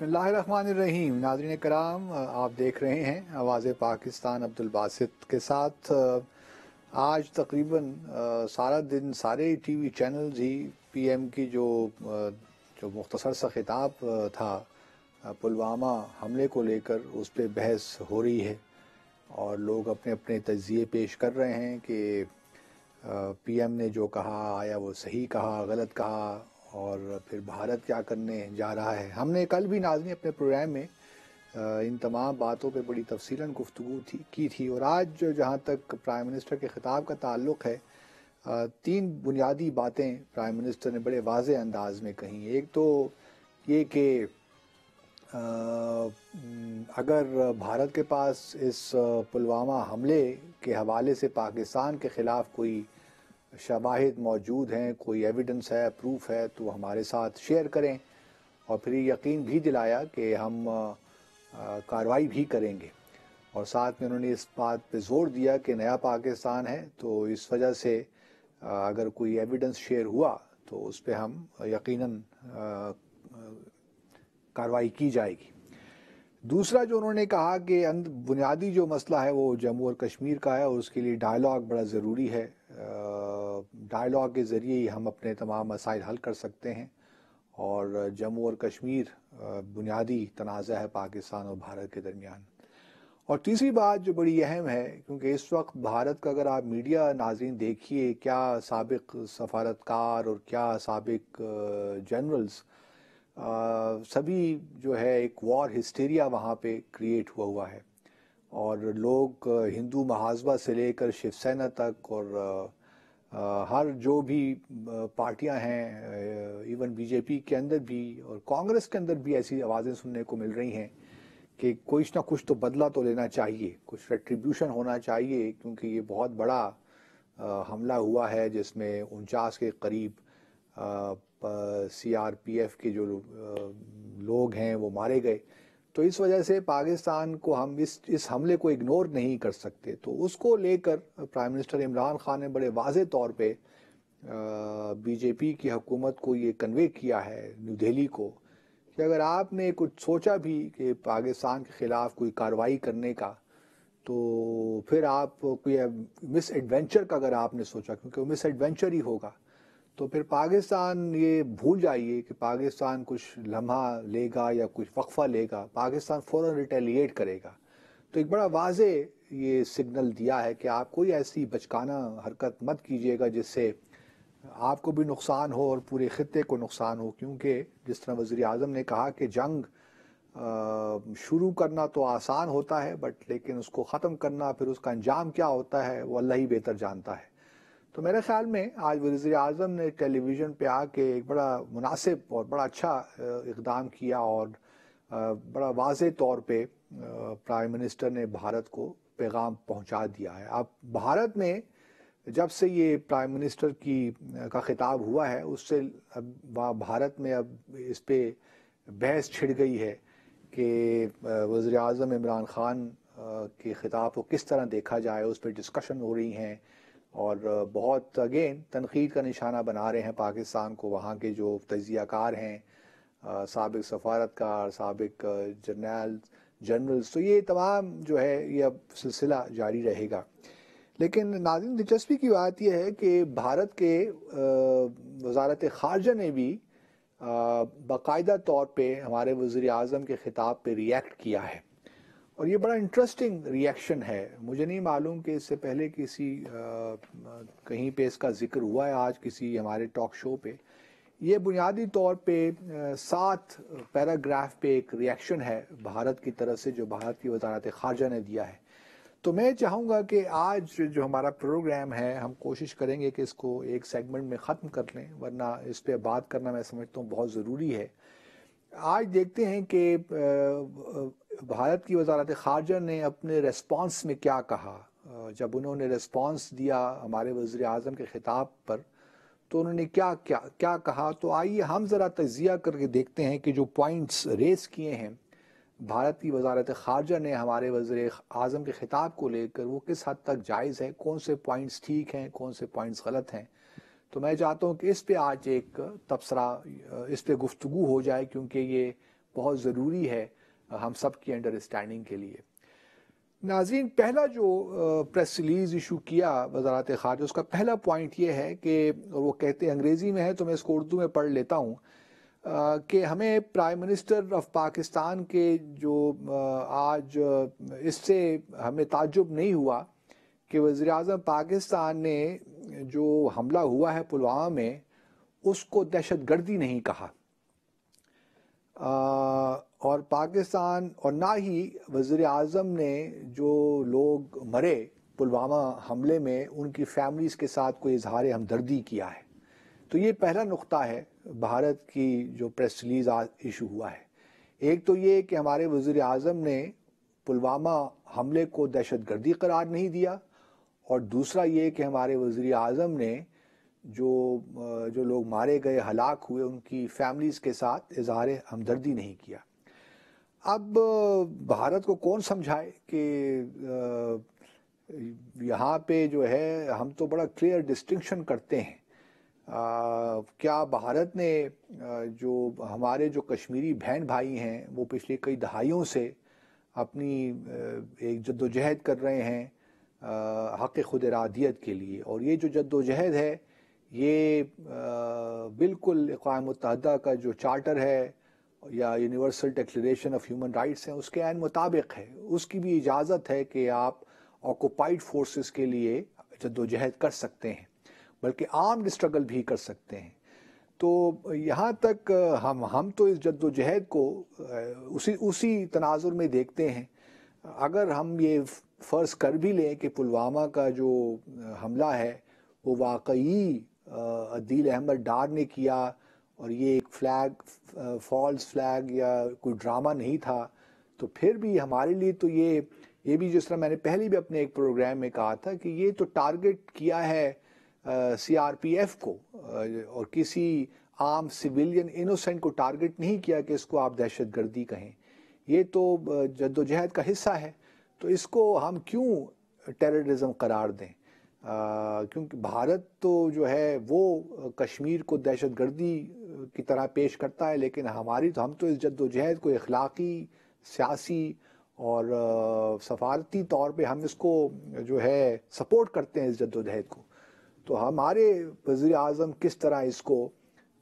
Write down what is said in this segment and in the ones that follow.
بسم اللہ الرحمن الرحیم ناظرین کرام آپ دیکھ رہے ہیں آواز پاکستان عبد الباسط کے ساتھ آج تقریباً سارا دن سارے ٹی وی چینلز ہی پی ایم کی جو جو مختصر سا خطاب تھا پلوامہ حملے کو لے کر اس پہ بحث ہو رہی ہے اور لوگ اپنے اپنے تجزیے پیش کر رہے ہیں کہ پی ایم نے جو کہا آیا وہ صحیح کہا غلط کہا اور پھر بھارت کیا کرنے جا رہا ہے ہم نے کل بھی ناظرین اپنے پروگرام میں ان تمام باتوں پہ بڑی تفصیل گفتگو تھی کی تھی اور آج جہاں تک پرائم منسٹر کے خطاب کا تعلق ہے تین بنیادی باتیں پرائم منسٹر نے بڑے واضح انداز میں کہیں ایک تو یہ کہ اگر بھارت کے پاس اس پلوامہ حملے کے حوالے سے پاکستان کے خلاف کوئی شواہد موجود ہیں کوئی ایویڈنس ہے پروف ہے تو ہمارے ساتھ شیئر کریں اور پھر یہ یقین بھی دلایا کہ ہم کاروائی بھی کریں گے اور ساتھ میں انہوں نے اس بات پہ زور دیا کہ نیا پاکستان ہے تو اس وجہ سے اگر کوئی ایویڈنس شیئر ہوا تو اس پہ ہم یقیناً کاروائی کی جائے گی دوسرا جو انہوں نے کہا کہ اند بنیادی جو مسئلہ ہے وہ جموں اور کشمیر کا ہے اور اس کے لیے ڈائیلاگ بڑا ضروری ہے ڈائیلاگ کے ذریعے ہی ہم اپنے تمام مسائل حل کر سکتے ہیں اور جموں اور کشمیر بنیادی تنازع ہے پاکستان اور بھارت کے درمیان اور تیسری بات جو بڑی اہم ہے کیونکہ اس وقت بھارت کا اگر آپ میڈیا ناظرین دیکھیے کیا سابق سفارتکار اور کیا سابق جنرلز سبھی جو ہے ایک وار ہسٹیریا وہاں پہ کریٹ ہوا ہوا ہے اور لوگ ہندو محاذہ سے لے کر شیو سینا تک اور ہر جو بھی پارٹیاں ہیں ایون بی جے پی کے اندر بھی اور کانگریس کے اندر بھی ایسی آوازیں سننے کو مل رہی ہیں کہ کچھ نہ کچھ تو بدلہ تو لینا چاہیے کچھ ریٹریبیوشن ہونا چاہیے کیونکہ یہ بہت بڑا حملہ ہوا ہے جس میں انچاس کے قریب سی آر پی ایف کے جو لوگ ہیں وہ مارے گئے تو اس وجہ سے پاکستان کو ہم اس اس حملے کو اگنور نہیں کر سکتے تو اس کو لے کر پرائم منسٹر عمران خان نے بڑے واضح طور پہ بی جے پی کی حکومت کو یہ کنوے کیا ہے نیو دہلی کو کہ اگر آپ نے کچھ سوچا بھی کہ پاکستان کے خلاف کوئی کاروائی کرنے کا تو پھر آپ کوئی مس ایڈونچر کا اگر آپ نے سوچا کیونکہ وہ مس ایڈونچر ہی ہوگا تو پھر پاکستان یہ بھول جائیے کہ پاکستان کچھ لمحہ لے گا یا کچھ وقفہ لے گا پاکستان فوراً ریٹیلیٹ کرے گا تو ایک بڑا واضح یہ سگنل دیا ہے کہ آپ کوئی ایسی بچکانہ حرکت مت کیجیے گا جس سے آپ کو بھی نقصان ہو اور پورے خطے کو نقصان ہو کیونکہ جس طرح وزیر اعظم نے کہا کہ جنگ شروع کرنا تو آسان ہوتا ہے بٹ لیکن اس کو ختم کرنا پھر اس کا انجام کیا ہوتا ہے وہ اللہ ہی بہتر جانتا ہے تو میرے خیال میں آج وزیر اعظم نے ٹیلی ویژن پہ آ کے ایک بڑا مناسب اور بڑا اچھا اقدام کیا اور بڑا واضح طور پہ پرائم منسٹر نے بھارت کو پیغام پہنچا دیا ہے اب بھارت میں جب سے یہ پرائم منسٹر کی کا خطاب ہوا ہے اس سے اب بھارت میں اب اس پہ بحث چھڑ گئی ہے کہ وزیر اعظم عمران خان کے خطاب کو کس طرح دیکھا جائے اس پہ ڈسکشن ہو رہی ہیں اور بہت اگین تنقید کا نشانہ بنا رہے ہیں پاکستان کو وہاں کے جو تجزیہ کار ہیں سابق سفارتکار سابق جرنیل جنرلز تو یہ تمام جو ہے یہ اب سلسلہ جاری رہے گا لیکن ناظرین دلچسپی کی بات یہ ہے کہ بھارت کے وزارت خارجہ نے بھی باقاعدہ طور پہ ہمارے وزیر اعظم کے خطاب پہ ریئیکٹ کیا ہے اور یہ بڑا انٹرسٹنگ ریئیکشن ہے مجھے نہیں معلوم کہ اس سے پہلے کسی کہیں پہ اس کا ذکر ہوا ہے آج کسی ہمارے ٹاک شو پہ یہ بنیادی طور پہ سات پیراگراف پہ ایک ریئیکشن ہے بھارت کی طرف سے جو بھارت کی وزارت خارجہ نے دیا ہے تو میں چاہوں گا کہ آج جو ہمارا پروگرام ہے ہم کوشش کریں گے کہ اس کو ایک سیگمنٹ میں ختم کر لیں ورنہ اس پہ بات کرنا میں سمجھتا ہوں بہت ضروری ہے آج دیکھتے ہیں کہ بھارت کی وزارت خارجہ نے اپنے ریسپانس میں کیا کہا جب انہوں نے ریسپانس دیا ہمارے وزیر اعظم کے خطاب پر تو انہوں نے کیا کیا کیا کہا تو آئیے ہم ذرا تجزیہ کر کے دیکھتے ہیں کہ جو پوائنٹس ریس کیے ہیں بھارت کی وزارت خارجہ نے ہمارے وزیر اعظم کے خطاب کو لے کر وہ کس حد تک جائز ہے کون سے پوائنٹس ٹھیک ہیں کون سے پوائنٹس غلط ہیں تو میں چاہتا ہوں کہ اس پہ آج ایک تبصرہ اس پہ گفتگو ہو جائے کیونکہ یہ بہت ضروری ہے ہم سب کی انڈرسٹینڈنگ کے لیے ناظرین پہلا جو پریس ریلیز ایشو کیا وزارت خارجہ اس کا پہلا پوائنٹ یہ ہے کہ وہ کہتے ہیں انگریزی میں ہے تو میں اس کو اردو میں پڑھ لیتا ہوں کہ ہمیں پرائم منسٹر آف پاکستان کے جو آج اس سے ہمیں تعجب نہیں ہوا کہ وزیر اعظم پاکستان نے جو حملہ ہوا ہے پلوامہ میں اس کو دہشت گردی نہیں کہا اور پاکستان اور نہ ہی وزیر اعظم نے جو لوگ مرے پلوامہ حملے میں ان کی فیملیز کے ساتھ کوئی اظہار ہمدردی کیا ہے تو یہ پہلا نقطہ ہے بھارت کی جو پریس ریلیز ایشو ہوا ہے ایک تو یہ کہ ہمارے وزیر اعظم نے پلوامہ حملے کو دہشت گردی قرار نہیں دیا اور دوسرا یہ کہ ہمارے وزیر اعظم نے جو جو لوگ مارے گئے ہلاک ہوئے ان کی فیملیز کے ساتھ اظہار ہمدردی نہیں کیا اب بھارت کو کون سمجھائے کہ یہاں پہ جو ہے ہم تو بڑا کلیئر ڈسٹنکشن کرتے ہیں کیا بھارت نے جو ہمارے جو کشمیری بہن بھائی ہیں وہ پچھلے کئی دہائیوں سے اپنی ایک جد و جہد کر رہے ہیں حق خود ارادیت کے لیے اور یہ جو جد و جہد ہے یہ بالکل اقوام متحدہ کا جو چارٹر ہے یا universal declaration of human rights ہیں اس کے عین مطابق ہے اس کی بھی اجازت ہے کہ آپ آکوپائڈ فورسز کے لیے جد و جہد کر سکتے ہیں بلکہ عام اسٹرگل بھی کر سکتے ہیں تو یہاں تک ہم ہم تو اس جد و جہد کو اسی اسی تناظر میں دیکھتے ہیں اگر ہم یہ فرض کر بھی لیں کہ پلوامہ کا جو حملہ ہے وہ واقعی عدیل احمد ڈار نے کیا اور یہ ایک فلیگ فالس فلیگ یا کوئی ڈرامہ نہیں تھا تو پھر بھی ہمارے لیے تو یہ یہ بھی جس طرح میں نے پہلے بھی اپنے ایک پروگرام میں کہا تھا کہ یہ تو ٹارگٹ کیا ہے سی آر پی ایف کو اور کسی عام سویلین انوسنٹ کو ٹارگٹ نہیں کیا کہ اس کو آپ دہشت گردی کہیں یہ تو جد و جہد کا حصہ ہے تو اس کو ہم کیوں ٹیررزم قرار دیں کیونکہ بھارت تو جو ہے وہ کشمیر کو دہشت گردی کی طرح پیش کرتا ہے لیکن ہماری تو ہم تو اس جد و جہد کو اخلاقی سیاسی اور سفارتی طور پہ ہم اس کو جو ہے سپورٹ کرتے ہیں اس جد و جہد کو تو ہمارے وزیر اعظم کس طرح اس کو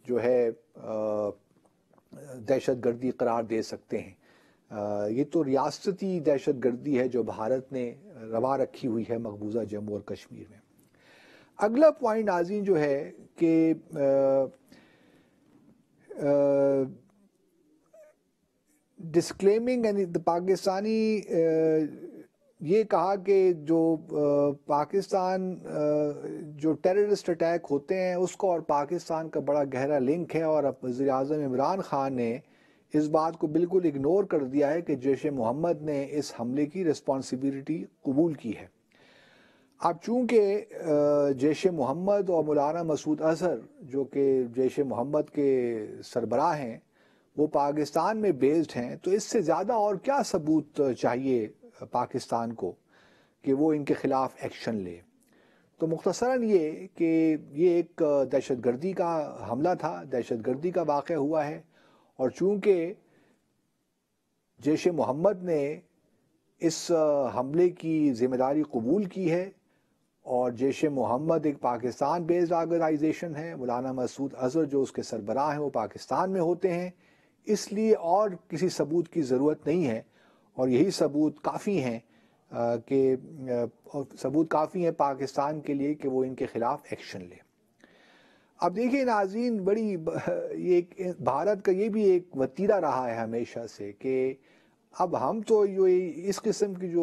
جو ہے دہشت گردی قرار دے سکتے ہیں یہ تو ریاستی دہشت گردی ہے جو بھارت نے روا رکھی ہوئی ہے مقبوضہ جموں اور کشمیر میں اگلا پوائنٹ ناظرین جو ہے کہ ڈسکلیمنگ یعنی پاکستانی یہ کہا کہ جو پاکستان جو ٹیررسٹ اٹیک ہوتے ہیں اس کو اور پاکستان کا بڑا گہرا لنک ہے اور اب وزیر اعظم عمران خان نے اس بات کو بالکل اگنور کر دیا ہے کہ جیش محمد نے اس حملے کی رسپانسیبلٹی قبول کی ہے اب چونکہ جیش محمد اور مولانا مسعود اظہر جو کہ جیش محمد کے سربراہ ہیں وہ پاکستان میں بیسڈ ہیں تو اس سے زیادہ اور کیا ثبوت چاہیے پاکستان کو کہ وہ ان کے خلاف ایکشن لے تو مختصراً یہ کہ یہ ایک دہشت گردی کا حملہ تھا دہشت گردی کا واقعہ ہوا ہے اور چونکہ جیش محمد نے اس حملے کی ذمہ داری قبول کی ہے اور جیش محمد ایک پاکستان بیسڈ آرگنائزیشن ہے مولانا مسعود اظہر جو اس کے سربراہ ہیں وہ پاکستان میں ہوتے ہیں اس لیے اور کسی ثبوت کی ضرورت نہیں ہے اور یہی ثبوت کافی ہیں کہ ثبوت کافی ہیں پاکستان کے لیے کہ وہ ان کے خلاف ایکشن لے اب دیکھیں ناظرین بڑی یہ بھارت کا یہ بھی ایک وطیرہ رہا ہے ہمیشہ سے کہ اب ہم تو اس قسم کی جو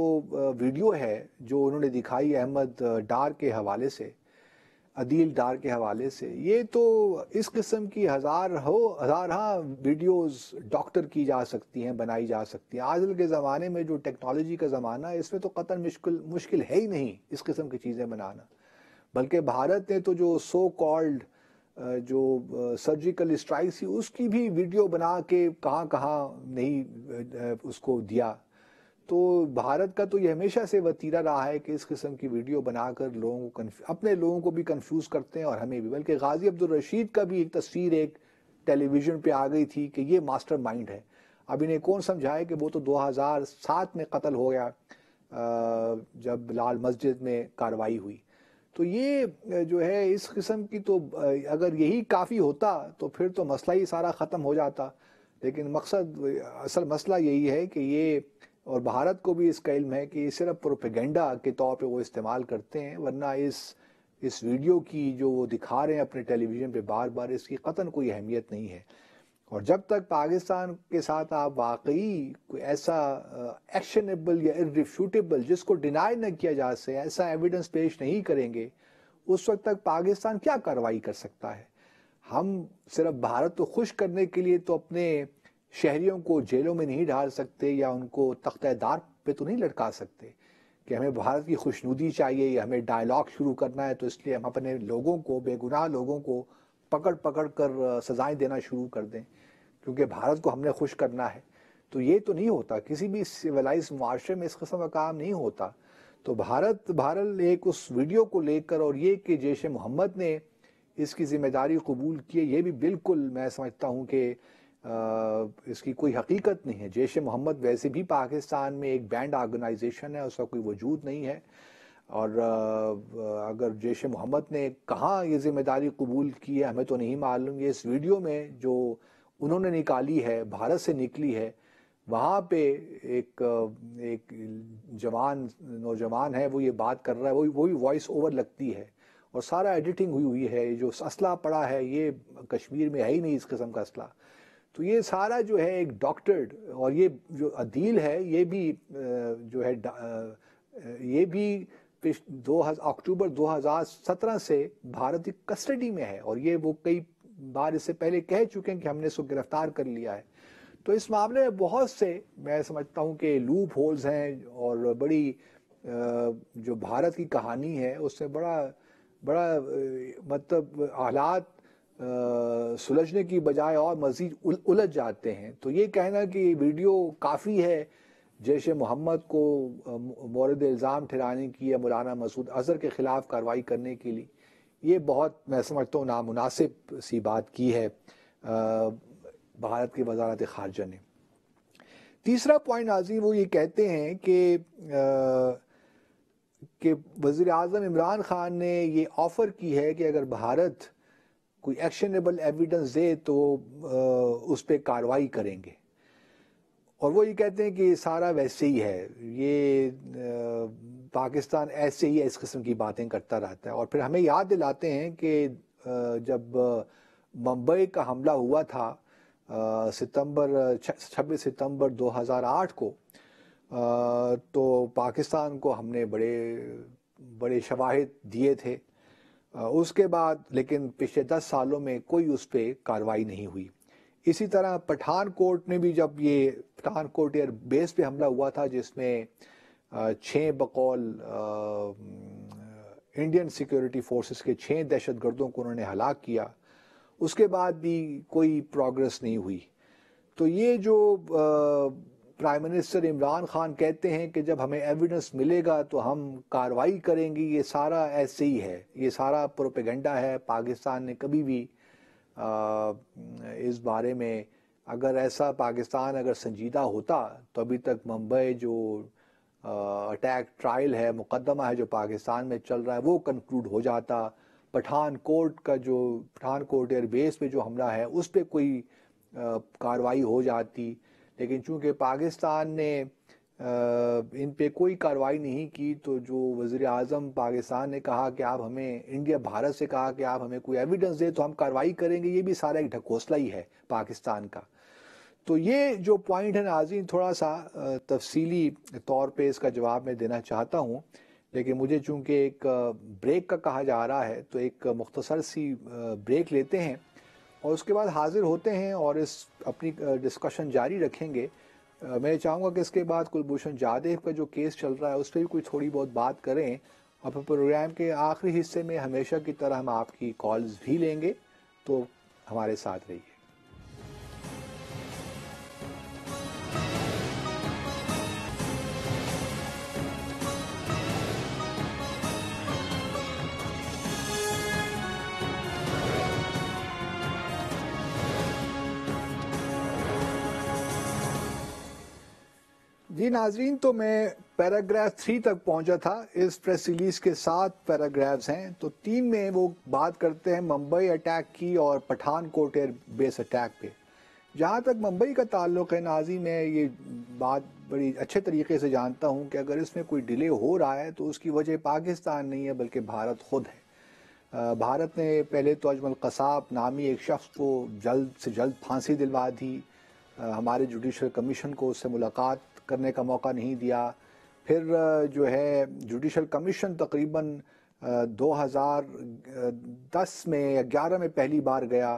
ویڈیو ہے جو انہوں نے دکھائی احمد ڈار کے حوالے سے عدیل ڈار کے حوالے سے یہ تو اس قسم کی ہزار ہو ہزار ہاں ویڈیوز ڈاکٹر کی جا سکتی ہیں بنائی جا سکتی ہیں آج کل کے زمانے میں جو ٹیکنالوجی کا زمانہ ہے اس میں تو قطر مشکل مشکل ہے ہی نہیں اس قسم کی چیزیں بنانا بلکہ بھارت نے تو جو سو کالڈ جو سرجیکل اسٹرائک تھی اس کی بھی ویڈیو بنا کے کہاں کہاں نہیں اس کو دیا تو بھارت کا تو یہ ہمیشہ سے وطیرہ رہا ہے کہ اس قسم کی ویڈیو بنا کر لوگوں کو اپنے لوگوں کو بھی کنفیوز کرتے ہیں اور ہمیں بھی بلکہ غازی عبدالرشید کا بھی ایک تصویر ایک ٹیلی ویژن پہ آ گئی تھی کہ یہ ماسٹر مائنڈ ہے اب انہیں کون سمجھائے کہ وہ تو دو ہزار سات میں قتل ہو گیا جب لال مسجد میں کاروائی ہوئی تو یہ جو ہے اس قسم کی تو اگر یہی کافی ہوتا تو پھر تو مسئلہ ہی سارا ختم ہو جاتا لیکن مقصد اصل مسئلہ یہی ہے کہ یہ اور بھارت کو بھی اس کا علم ہے کہ یہ صرف پروپیگنڈا کے طور پہ وہ استعمال کرتے ہیں ورنہ اس اس ویڈیو کی جو وہ دکھا رہے ہیں اپنے ٹیلی ویژن پہ بار بار اس کی قطن کوئی اہمیت نہیں ہے اور جب تک پاکستان کے ساتھ آپ واقعی کوئی ایسا ایکشنیبل یا ارریفیوٹیبل جس کو ڈینائی نہ کیا جا سکے ایسا ایویڈنس پیش نہیں کریں گے اس وقت تک پاکستان کیا کاروائی کر سکتا ہے ہم صرف بھارت کو خوش کرنے کے لیے تو اپنے شہریوں کو جیلوں میں نہیں ڈھال سکتے یا ان کو تختہ دار پہ تو نہیں لٹکا سکتے کہ ہمیں بھارت کی خوشنودی چاہیے یا ہمیں ڈائلاگ شروع کرنا ہے تو اس لیے ہم اپنے لوگوں کو بے گناہ لوگوں کو پکڑ پکڑ کر سزائیں دینا شروع کر دیں کیونکہ بھارت کو ہم نے خوش کرنا ہے تو یہ تو نہیں ہوتا کسی بھی معاشرے میں اس قسم کا کام نہیں ہوتا تو بھارت ایک اس ویڈیو کو لے کر اور یہ کہ جیش محمد نے اس کی ذمہ داری قبول کی یہ بھی بالکل میں سمجھتا ہوں کہ اس کی کوئی حقیقت نہیں ہے جیش محمد ویسے بھی پاکستان میں ایک بینڈ آرگنائزیشن ہے اس کا کوئی وجود نہیں ہے اور اگر جیش محمد نے کہاں یہ ذمہ داری قبول کی ہے ہمیں تو نہیں معلوم یہ اس ویڈیو میں جو انہوں نے نکالی ہے بھارت سے نکلی ہے وہاں پہ ایک ایک جوان نوجوان ہے وہ یہ بات کر رہا ہے وہی وہی وائس اوور لگتی ہے اور سارا ایڈیٹنگ ہوئی ہوئی ہے جو اسلحہ پڑا ہے یہ کشمیر میں ہے ہی نہیں اس قسم کا اسلحہ تو یہ سارا جو ہے ایک ڈاکٹرڈ اور یہ جو عدیل ہے یہ بھی جو ہے یہ بھی دو ہزار اکتوبر دو ہزار سترہ سے بھارت کسٹڈی میں ہے اور یہ وہ کئی بار اس سے پہلے کہہ چکے ہیں کہ ہم نے اس کو گرفتار کر لیا ہے تو اس معاملے میں بہت سے میں سمجھتا ہوں کہ لوپ ہولز ہیں اور بڑی جو بھارت کی کہانی ہے اس سے بڑا بڑا مطلب حالات سلجھنے کی بجائے اور مزید الجھ جاتے ہیں تو یہ کہنا کہ ویڈیو کافی ہے جیش محمد کو مورد الزام ٹھہرانے کی یا مولانا مسعود اظہر کے خلاف کارروائی کرنے کے لیے یہ بہت میں سمجھتا ہوں نامناسب سی بات کی ہے بھارت کے وزارت خارجہ نے تیسرا پوائنٹ ناظرین وہ یہ کہتے ہیں کہ وزیر اعظم عمران خان نے یہ آفر کی ہے کہ اگر بھارت کوئی ایکشنیبل ایویڈنس دے تو اس پہ کاروائی کریں گے اور وہ یہ کہتے ہیں کہ سارا ویسے ہی ہے یہ پاکستان ایسے ہی اس قسم کی باتیں کرتا رہتا ہے اور پھر ہمیں یاد دلاتے ہیں کہ جب ممبئی کا حملہ ہوا تھا ستمبر چھبیس ستمبر دو ہزار آٹھ کو تو پاکستان کو ہم نے بڑے بڑے شواہد دیے تھے اس کے بعد لیکن پچھلے دس سالوں میں کوئی اس پہ کاروائی نہیں ہوئی اسی طرح پٹھان کوٹ نے بھی جب یہ پٹھان کوٹ ایئر بیس پہ حملہ ہوا تھا جس میں چھ بقول انڈین سیکیورٹی فورسز کے چھ دہشت گردوں کو انہوں نے ہلاک کیا اس کے بعد بھی کوئی پروگرس نہیں ہوئی تو یہ جو پرائم منسٹر عمران خان کہتے ہیں کہ جب ہمیں ایویڈنس ملے گا تو ہم کاروائی کریں گی یہ سارا ایسے ہی ہے یہ سارا پروپیگنڈا ہے پاکستان نے کبھی بھی اس بارے میں اگر ایسا پاکستان اگر سنجیدہ ہوتا تو ابھی تک ممبئی جو اٹیک ٹرائل ہے مقدمہ ہے جو پاکستان میں چل رہا ہے وہ کنکلوڈ ہو جاتا پٹھان کورٹ کا جو پٹھان کورٹ ایئر بیس پہ جو حملہ ہے اس پہ کوئی کاروائی ہو جاتی لیکن چونکہ پاکستان نے ان پہ کوئی کاروائی نہیں کی تو جو وزیر اعظم پاکستان نے کہا کہ آپ ہمیں انڈیا بھارت سے کہا کہ آپ ہمیں کوئی ایویڈنس دیں تو ہم کاروائی کریں گے یہ بھی سارا ایک ڈھکوسلا ہی ہے پاکستان کا تو یہ جو پوائنٹ ہے ناظرین تھوڑا سا تفصیلی طور پہ اس کا جواب میں دینا چاہتا ہوں لیکن مجھے چونکہ ایک بریک کا کہا جا رہا ہے تو ایک مختصر سی بریک لیتے ہیں اور اس کے بعد حاضر ہوتے ہیں اور اس اپنی ڈسکشن جاری رکھیں گے میں یہ چاہوں گا کہ اس کے بعد کلبھوشن جادیو کا جو کیس چل رہا ہے اس پہ بھی کوئی تھوڑی بہت بات کریں اور پھر پروگرام کے آخری حصے میں ہمیشہ کی طرح ہم آپ کی کالز بھی لیں گے تو ہمارے ساتھ رہیے جی ناظرین تو میں پیراگراف تھری تک پہنچا تھا اس پریس ریلیز کے سات پیراگرافز ہیں تو تین میں وہ بات کرتے ہیں ممبئی اٹیک کی اور Pathankot air base attack پہ جہاں تک ممبئی کا تعلق ہے ناظرین میں یہ بات بڑی اچھے طریقے سے جانتا ہوں کہ اگر اس میں کوئی ڈیلے ہو رہا ہے تو اس کی وجہ پاکستان نہیں ہے بلکہ بھارت خود ہے بھارت نے پہلے تو اجمل القصاب نامی ایک شخص کو جلد سے جلد پھانسی دلوا دی ہمارے جوڈیشل کمیشن کو اس سے ملاقات کرنے کا موقع نہیں دیا پھر جو ہے جوڈیشل کمیشن تقریباً دو ہزار دس میں یا گیارہ میں پہلی بار گیا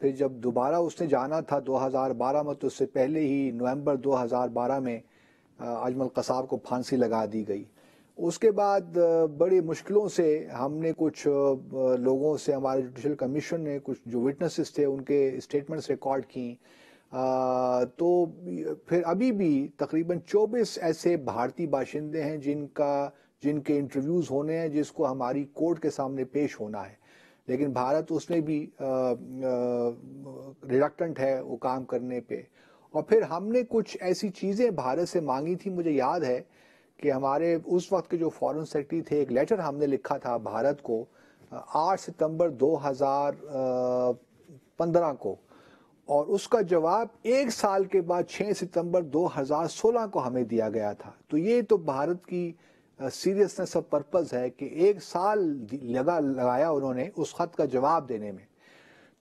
پھر جب دوبارہ اس نے جانا تھا دو ہزار بارہ میں تو اس سے پہلے ہی نومبر دو ہزار بارہ میں اجمل قصاب کو پھانسی لگا دی گئی اس کے بعد بڑی مشکلوں سے ہم نے کچھ لوگوں سے ہمارے جوڈیشل کمیشن نے کچھ جو وٹنسز تھے ان کے اسٹیٹمنٹس ریکارڈ کیں تو پھر ابھی بھی تقریباً چوبیس ایسے بھارتی باشندے ہیں جن کا جن کے انٹرویوز ہونے ہیں جس کو ہماری کورٹ کے سامنے پیش ہونا ہے لیکن بھارت اس میں بھی ریڈکٹنٹ ہے وہ کام کرنے پہ اور پھر ہم نے کچھ ایسی چیزیں بھارت سے مانگی تھی مجھے یاد ہے کہ ہمارے اس وقت کے جو فورن سیکٹری تھے ایک لیٹر ہم نے لکھا تھا بھارت کو آٹھ ستمبر دو ہزار پندرہ کو اور اس کا جواب ایک سال کے بعد چھ ستمبر دو ہزار سولہ کو ہمیں دیا گیا تھا تو یہ تو بھارت کی سیریسنس آف پرپز ہے کہ ایک سال لگا لگایا انہوں نے اس خط کا جواب دینے میں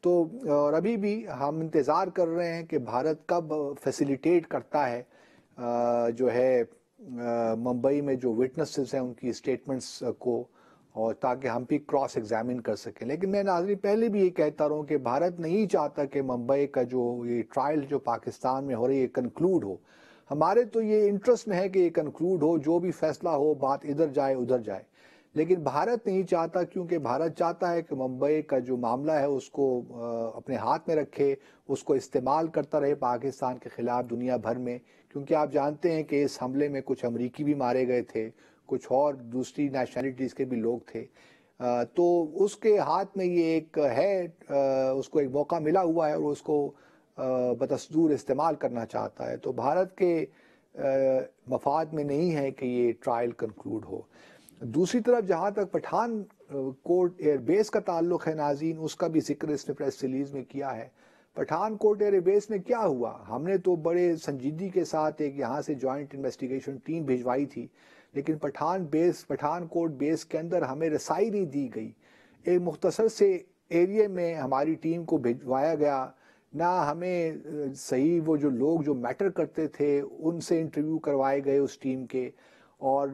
تو اور ابھی بھی ہم انتظار کر رہے ہیں کہ بھارت کب فیسیلیٹیٹ کرتا ہے جو ہے ممبئی میں جو وٹنسز ہیں ان کی اسٹیٹمنٹس کو اور تاکہ ہم بھی کراس ایگزامن کر سکیں لیکن میں ناظری پہلے بھی یہ کہتا رہا ہوں کہ بھارت نہیں چاہتا کہ ممبئی کا جو یہ ٹرائل جو پاکستان میں ہو رہی ہے کنکلوڈ ہو ہمارے تو یہ انٹرسٹ میں ہے کہ یہ کنکلوڈ ہو جو بھی فیصلہ ہو بات ادھر جائے ادھر جائے لیکن بھارت نہیں چاہتا کیونکہ بھارت چاہتا ہے کہ ممبئی کا جو معاملہ ہے اس کو اپنے ہاتھ میں رکھے اس کو استعمال کرتا رہے پاکستان کے خلاف دنیا بھر میں کیونکہ آپ جانتے ہیں کہ اس حملے میں کچھ امریکی بھی مارے گئے تھے کچھ اور دوسری نیشنلٹیز کے بھی لوگ تھے تو اس کے ہاتھ میں یہ ایک ہے اس کو ایک موقع ملا ہوا ہے اور اس کو بدستور استعمال کرنا چاہتا ہے تو بھارت کے مفاد میں نہیں ہے کہ یہ ٹرائل کنکلوڈ ہو دوسری طرف جہاں تک پٹھان کورٹ ایئر بیس کا تعلق ہے ناظرین اس کا بھی ذکر اس نے پریس ریلیز میں کیا ہے پٹھان کورٹ ایئر بیس میں کیا ہوا ہم نے تو بڑے سنجیدگی کے ساتھ ایک یہاں سے جوائنٹ انویسٹیگیشن ٹیم بھیجوائی تھی لیکن پٹھان بیس پٹھان کوٹ بیس کے اندر ہمیں رسائی نہیں دی گئی ایک مختصر سے ایریے میں ہماری ٹیم کو بھیجوایا گیا نہ ہمیں صحیح وہ جو لوگ جو میٹر کرتے تھے ان سے انٹرویو کروائے گئے اس ٹیم کے اور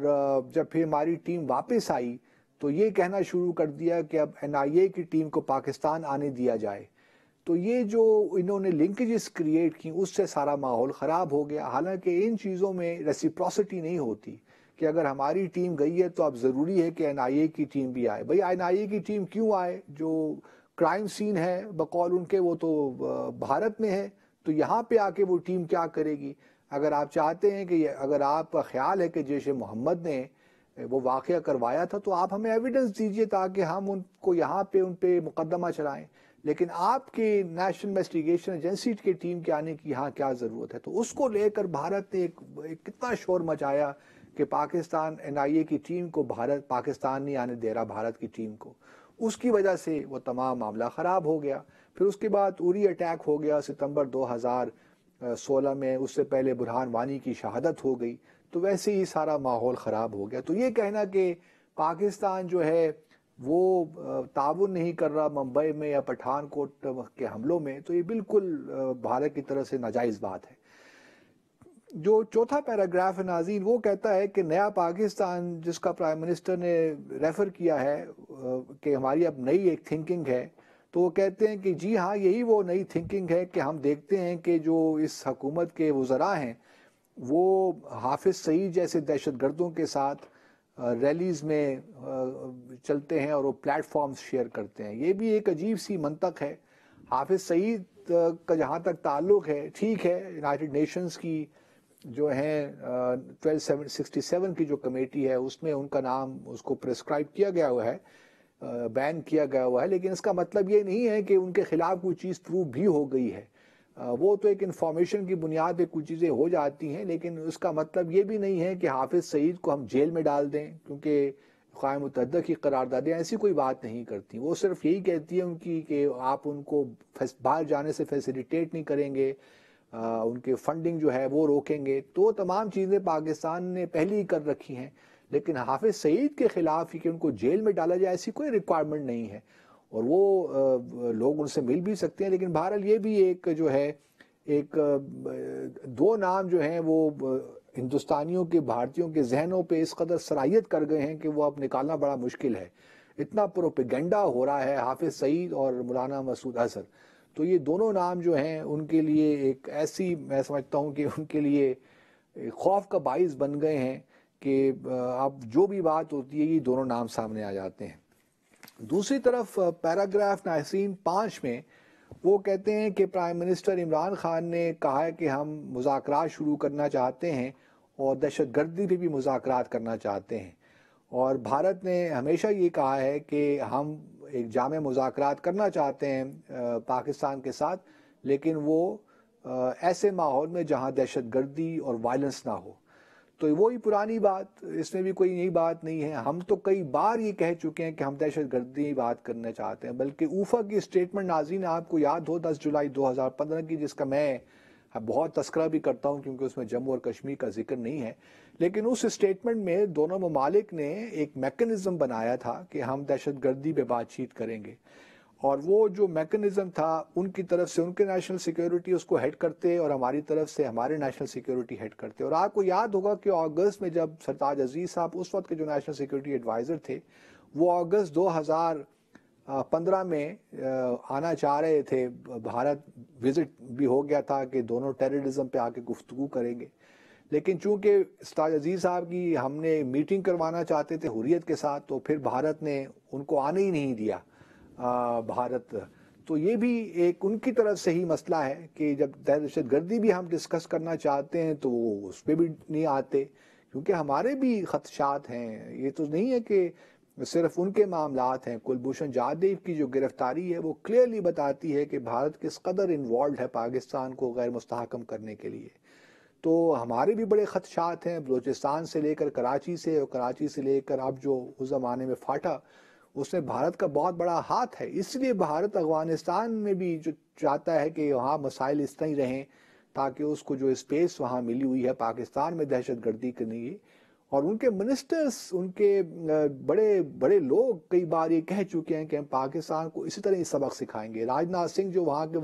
جب پھر ہماری ٹیم واپس آئی تو یہ کہنا شروع کر دیا کہ اب این آئی اے کی ٹیم کو پاکستان آنے دیا جائے تو یہ جو انہوں نے لنکجز کریٹ کی اس سے سارا ماحول خراب ہو گیا حالانکہ ان چیزوں میں ریسیپروسٹی نہیں ہوتی کہ اگر ہماری ٹیم گئی ہے تو اب ضروری ہے کہ این آئی اے کی ٹیم بھی آئے بھائی این آئی اے کی ٹیم کیوں آئے جو کرائم سین ہے بقول ان کے وہ تو بھارت میں ہے تو یہاں پہ آ کے وہ ٹیم کیا کرے گی اگر آپ چاہتے ہیں کہ اگر آپ کا خیال ہے کہ جیش محمد نے وہ واقعہ کروایا تھا تو آپ ہمیں ایویڈنس دیجئے تاکہ ہم ان کو یہاں پہ ان پہ مقدمہ چلائیں لیکن آپ کے نیشنل انویسٹیگیشن ایجنسی کے ٹیم کے آنے کی یہاں کیا ضرورت ہے تو اس کو لے کر بھارت نے ایک کتنا شور مچایا کہ پاکستان این آئی اے کی ٹیم کو بھارت پاکستان نہیں یعنی آنے دے رہا بھارت کی ٹیم کو اس کی وجہ سے وہ تمام معاملہ خراب ہو گیا پھر اس کے بعد اوری اٹیک ہو گیا ستمبر دو ہزار سولہ میں اس سے پہلے برہان وانی کی شہادت ہو گئی تو ویسے ہی سارا ماحول خراب ہو گیا تو یہ کہنا کہ پاکستان جو ہے وہ تعاون نہیں کر رہا ممبئی میں یا پٹھان کوٹ کے حملوں میں تو یہ بالکل بھارت کی طرف سے ناجائز بات ہے جو چوتھا پیراگراف ہے ناظرین وہ کہتا ہے کہ نیا پاکستان جس کا پرائم منسٹر نے ریفر کیا ہے کہ ہماری اب نئی ایک تھنکنگ ہے تو وہ کہتے ہیں کہ جی ہاں یہی وہ نئی تھنکنگ ہے کہ ہم دیکھتے ہیں کہ جو اس حکومت کے وزراء ہیں وہ حافظ سعید جیسے دہشت گردوں کے ساتھ ریلیز میں چلتے ہیں اور وہ پلیٹ فارمز شیئر کرتے ہیں یہ بھی ایک عجیب سی منطق ہے حافظ سعید کا جہاں تک تعلق ہے ٹھیک ہے یونائٹڈ نیشنز کی جو ہیں ٹویل سیون سکسٹی سیون کی جو کمیٹی ہے اس میں ان کا نام اس کو پرسکرائب کیا گیا ہوا ہے بین کیا گیا ہوا ہے لیکن اس کا مطلب یہ نہیں ہے کہ ان کے خلاف کوئی چیز پروو بھی ہو گئی ہے وہ تو ایک انفارمیشن کی بنیاد پہ کچھ چیزیں ہو جاتی ہیں لیکن اس کا مطلب یہ بھی نہیں ہے کہ حافظ سعید کو ہم جیل میں ڈال دیں کیونکہ قائم متحدہ کی قراردادیں ایسی کوئی بات نہیں کرتی وہ صرف یہی کہتی ہیں ان کی کہ آپ ان کو باہر جانے سے فیسلیٹیٹ نہیں کریں گے ان کے فنڈنگ جو ہے وہ روکیں گے تو تمام چیزیں پاکستان نے پہلے ہی کر رکھی ہیں لیکن حافظ سعید کے خلاف ہی کہ ان کو جیل میں ڈالا جائے ایسی کوئی ریکوائرمنٹ نہیں ہے اور وہ لوگ ان سے مل بھی سکتے ہیں لیکن بہرحال یہ بھی ایک جو ہے ایک دو نام جو ہیں وہ ہندوستانیوں کے بھارتیوں کے ذہنوں پہ اس قدر صلاحیت کر گئے ہیں کہ وہ اب نکالنا بڑا مشکل ہے اتنا پروپیگنڈا ہو رہا ہے حافظ سعید اور مولانا مسعود اظہر تو یہ دونوں نام جو ہیں ان کے لیے ایک ایسی میں سمجھتا ہوں کہ ان کے لیے خوف کا باعث بن گئے ہیں کہ آپ جو بھی بات ہوتی ہے یہ دونوں نام سامنے آ جاتے ہیں دوسری طرف پیراگراف ناسین پانچ میں وہ کہتے ہیں کہ پرائم منسٹر عمران خان نے کہا ہے کہ ہم مذاکرات شروع کرنا چاہتے ہیں اور دہشت گردی پہ بھی مذاکرات کرنا چاہتے ہیں اور بھارت نے ہمیشہ یہ کہا ہے کہ ہم ایک جامع مذاکرات کرنا چاہتے ہیں پاکستان کے ساتھ لیکن وہ ایسے ماحول میں جہاں دہشت گردی اور وائلنس نہ ہو تو وہی پرانی بات اس میں بھی کوئی نئی بات نہیں ہے ہم تو کئی بار یہ کہہ چکے ہیں کہ ہم دہشت گردی بات کرنا چاہتے ہیں بلکہ اوفا کی اسٹیٹمنٹ ناظرین آپ کو یاد ہو دس جولائی دو ہزار پندرہ کی جس کا میں بہت تذکرہ بھی کرتا ہوں کیونکہ اس میں جموں اور کشمیر کا ذکر نہیں ہے لیکن اس اسٹیٹمنٹ میں دونوں ممالک نے ایک میکنزم بنایا تھا کہ ہم دہشت گردی پہ بات چیت کریں گے اور وہ جو میکنزم تھا ان کی طرف سے ان کے نیشنل سیکیورٹی اس کو ہیڈ کرتے اور ہماری طرف سے ہمارے نیشنل سیکیورٹی ہیڈ کرتے اور آپ کو یاد ہوگا کہ اگست میں جب سرتاج عزیز صاحب اس وقت کے جو نیشنل سیکیورٹی ایڈوائزر تھے وہ اگست دو ہزار پندرہ میں آنا چاہ رہے تھے بھارت وزٹ بھی ہو گیا تھا کہ دونوں ٹیررزم پہ آ کے گفتگو کریں گے لیکن چونکہ استاد عزیز صاحب کی ہم نے میٹنگ کروانا چاہتے تھے حریت کے ساتھ تو پھر بھارت نے ان کو آنے ہی نہیں دیا بھارت تو یہ بھی ایک ان کی طرف سے ہی مسئلہ ہے کہ جب دہشت گردی بھی ہم ڈسکس کرنا چاہتے ہیں تو وہ اس پہ بھی نہیں آتے کیونکہ ہمارے بھی خدشات ہیں یہ تو نہیں ہے کہ صرف ان کے معاملات ہیں کلبھوشن جادیو کی جو گرفتاری ہے وہ کلیئرلی بتاتی ہے کہ بھارت کس قدر انوالوڈ ہے پاکستان کو غیر مستحکم کرنے کے لیے تو ہمارے بھی بڑے خدشات ہیں بلوچستان سے لے کر کراچی سے اور کراچی سے لے کر اب جو اس زمانے میں فاٹا اس میں بھارت کا بہت بڑا ہاتھ ہے اس لیے بھارت افغانستان میں بھی جو چاہتا ہے کہ وہاں مسائل اس طرح ہی رہیں تاکہ اس کو جو اسپیس وہاں ملی ہوئی ہے پاکستان میں دہشت گردی کرنی ہے اور ان کے منسٹرز ان کے بڑے بڑے لوگ کئی بار یہ کہہ چکے ہیں کہ ہم پاکستان کو اسی طرح ہی سبق سکھائیں گے راج ناتھ سنگھ جو وہاں کے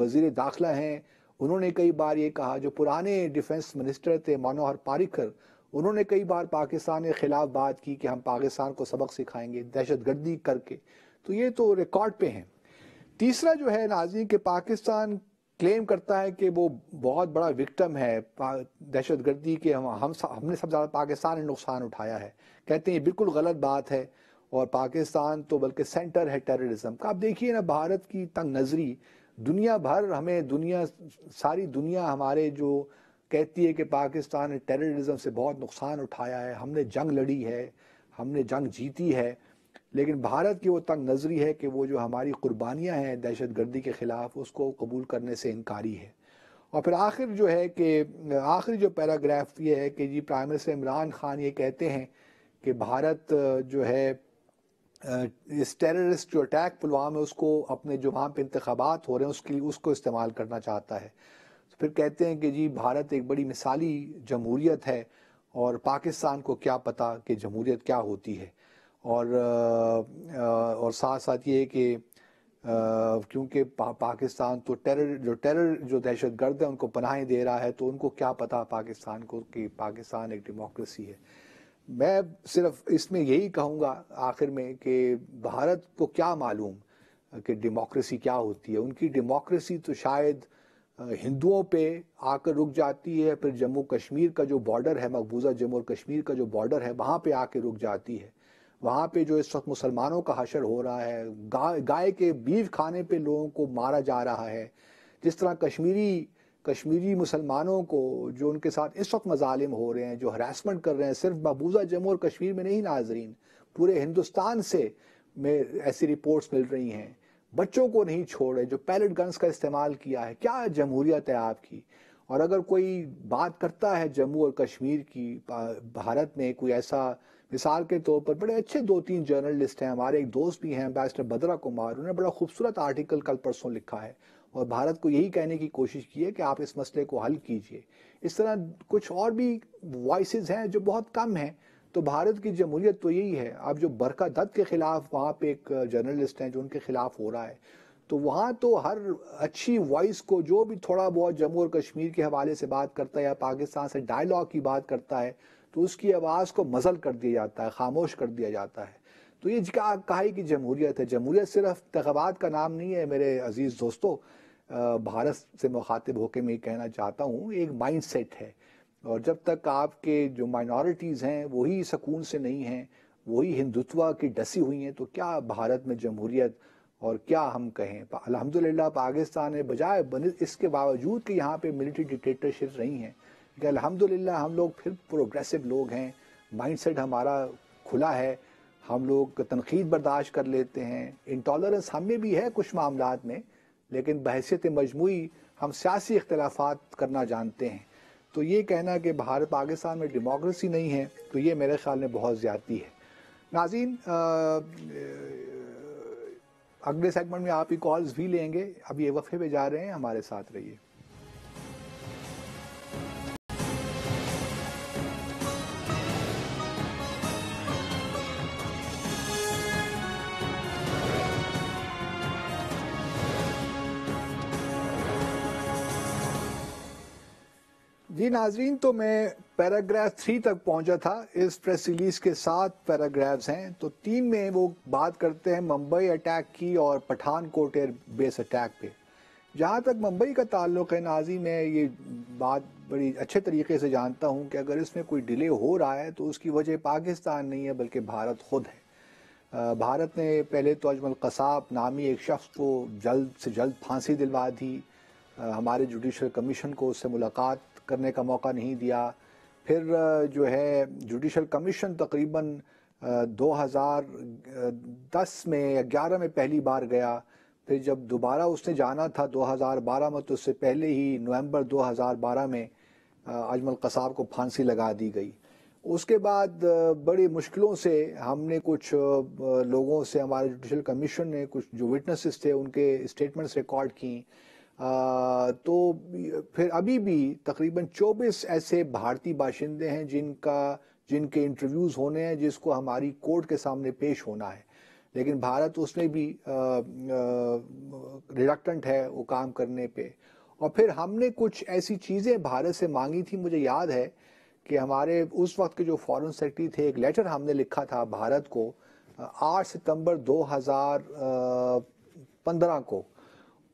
وزیر داخلہ ہیں انہوں نے کئی بار یہ کہا جو پرانے ڈیفنس منسٹر تھے منوہر پاریکر انہوں نے کئی بار پاکستان کے خلاف بات کی کہ ہم پاکستان کو سبق سکھائیں گے دہشت گردی کر کے تو یہ تو ریکارڈ پہ ہیں تیسرا جو ہے ناظرین کہ پاکستان کلیم کرتا ہے کہ وہ بہت بڑا وکٹم ہے دہشت گردی کے ہم ہم, نے سب زیادہ پاکستان نے نقصان اٹھایا ہے کہتے ہیں یہ بالکل غلط بات ہے اور پاکستان تو بلکہ سینٹر ہے ٹیررزم کا آپ دیکھیے نا بھارت کی تنگ نظری دنیا بھر ہمیں دنیا ساری دنیا ہمارے جو کہتی ہے کہ پاکستان نے ٹیررزم سے بہت نقصان اٹھایا ہے ہم نے جنگ لڑی ہے ہم نے جنگ جیتی ہے لیکن بھارت کی وہ تنگ نظری ہے کہ وہ جو ہماری قربانیاں ہیں دہشت گردی کے خلاف اس کو قبول کرنے سے انکاری ہے اور پھر آخر جو ہے کہ آخری جو پیراگراف یہ ہے کہ جی پرائم منسٹر عمران خان یہ کہتے ہیں کہ بھارت جو ہے اس ٹیررسٹ جو اٹیک پلوامہ ہے اس کو اپنے جو وہاں پہ انتخابات ہو رہے ہیں اس کے لیے اس کو استعمال کرنا چاہتا ہے پھر کہتے ہیں کہ جی بھارت ایک بڑی مثالی جمہوریت ہے اور پاکستان کو کیا پتہ کہ جمہوریت کیا ہوتی ہے اور اور ساتھ ساتھ یہ کہ کیونکہ پاکستان تو ٹیرر جو ٹیرر جو دہشت گرد ہے ان کو پناہیں دے رہا ہے تو ان کو کیا پتہ پاکستان کو کہ پاکستان ایک ڈیموکریسی ہے میں صرف اس میں یہی کہوں گا آخر میں کہ بھارت کو کیا معلوم کہ ڈیموکریسی کیا ہوتی ہے ان کی ڈیموکریسی تو شاید ہندوؤں پہ آ کر رک جاتی ہے پھر جموں کشمیر کا جو بارڈر ہے مقبوضہ جموں اور کشمیر کا جو بارڈر ہے وہاں پہ آ کے رک جاتی ہے وہاں پہ جو اس وقت مسلمانوں کا حشر ہو رہا ہے گائے گائے کے بیف کھانے پہ لوگوں کو مارا جا رہا ہے جس طرح کشمیری کشمیری مسلمانوں کو جو ان کے ساتھ اس وقت مظالم ہو رہے ہیں جو ہراسمنٹ کر رہے ہیں صرف محبوضہ جموں اور کشمیر میں نہیں ناظرین پورے ہندوستان سے میں ایسی رپورٹس مل رہی ہیں بچوں کو نہیں چھوڑے جو پیلٹ گنز کا استعمال کیا ہے کیا جمہوریت ہے آپ کی اور اگر کوئی بات کرتا ہے جموں اور کشمیر کی بھارت میں کوئی ایسا مثال کے طور پر بڑے اچھے دو تین جرنلسٹ ہیں ہمارے ایک دوست بھی ہیں بیسٹر بدرا کمار بڑا خوبصورت آرٹیکل کل پرسوں لکھا ہے اور بھارت کو یہی کہنے کی کوشش کی ہے کہ آپ اس مسئلے کو حل کیجئے اس طرح کچھ اور بھی وائسز ہیں جو بہت کم ہیں تو بھارت کی جمہوریت تو یہی ہے آپ جو برکہ دت کے خلاف وہاں پہ ایک جرنلسٹ ہیں جو ان کے خلاف ہو رہا ہے تو وہاں تو ہر اچھی وائس کو جو بھی تھوڑا بہت جموں اور کشمیر کے حوالے سے بات کرتا ہے یا پاکستان سے ڈائلوگ کی بات کرتا ہے تو اس کی آواز کو مزل کر دیا جاتا ہے خاموش کر دیا جاتا ہے تو یہ کہا کی جمہوریت ہے جمہوریت صرف تغبات کا نام نہیں ہے میرے عزیز دوستو بھارت سے مخاطب ہو کے میں یہ کہنا چاہتا ہوں ایک مائنڈ سیٹ ہے اور جب تک آپ کے جو مائنورٹیز ہیں وہی سکون سے نہیں ہیں وہی ہندوتوا کی ڈسی ہوئی ہیں تو کیا بھارت میں جمہوریت اور کیا ہم کہیں الحمدللہ پاکستان ہے بجائے اس کے باوجود کہ یہاں پہ ملٹری ڈکٹیٹرشپ رہی ہیں کہ الحمدللہ ہم لوگ پھر پروگریسو لوگ ہیں مائنڈ سیٹ ہمارا کھلا ہے ہم لوگ تنقید برداشت کر لیتے ہیں انٹالرنس ہم میں بھی ہے کچھ معاملات میں لیکن بحثیت مجموعی ہم سیاسی اختلافات کرنا جانتے ہیں تو یہ کہنا کہ بھارت پاکستان میں ڈیموکریسی نہیں ہے تو یہ میرے خیال میں بہت زیادتی ہے ناظرین اگلے سیگمنٹ میں آپ ہی کالز بھی لیں گے اب یہ وفے پہ جا رہے ہیں ہمارے ساتھ رہیے جی ناظرین تو میں پیراگراف تھری تک پہنچا تھا اس پریس ریلیز کے سات پیراگرافز ہیں تو تین میں وہ بات کرتے ہیں ممبئی اٹیک کی اور Pathankot air base attack پہ جہاں تک ممبئی کا تعلق ہے ناظرین میں یہ بات بڑی اچھے طریقے سے جانتا ہوں کہ اگر اس میں کوئی ڈیلے ہو رہا ہے تو اس کی وجہ پاکستان نہیں ہے بلکہ بھارت خود ہے بھارت نے پہلے تو اجمل القصاب نامی ایک شخص کو جلد سے جلد پھانسی دلوا دی ہمارے جوڈیشل کمیشن کو اس سے ملاقات کرنے کا موقع نہیں دیا پھر جو ہے جوڈیشل کمیشن تقریباً دو ہزار دس میں یا گیارہ میں پہلی بار گیا پھر جب دوبارہ اس نے جانا تھا دو ہزار بارہ میں تو اس سے پہلے ہی نومبر دو ہزار بارہ میں اجمل قصاب کو پھانسی لگا دی گئی اس کے بعد بڑی مشکلوں سے ہم نے کچھ لوگوں سے ہمارے جوڈیشل کمیشن نے کچھ جو وٹنسز تھے ان کے اسٹیٹمنٹس ریکارڈ کیں تو پھر ابھی بھی تقریباً چوبیس ایسے بھارتی باشندے ہیں جن کا جن کے انٹرویوز ہونے ہیں جس کو ہماری کورٹ کے سامنے پیش ہونا ہے لیکن بھارت اس میں بھی ریڈکٹنٹ ہے وہ کام کرنے پہ اور پھر ہم نے کچھ ایسی چیزیں بھارت سے مانگی تھی مجھے یاد ہے کہ ہمارے اس وقت کے جو فورن سیکٹری تھے ایک لیٹر ہم نے لکھا تھا بھارت کو آٹھ ستمبر دو ہزار پندرہ کو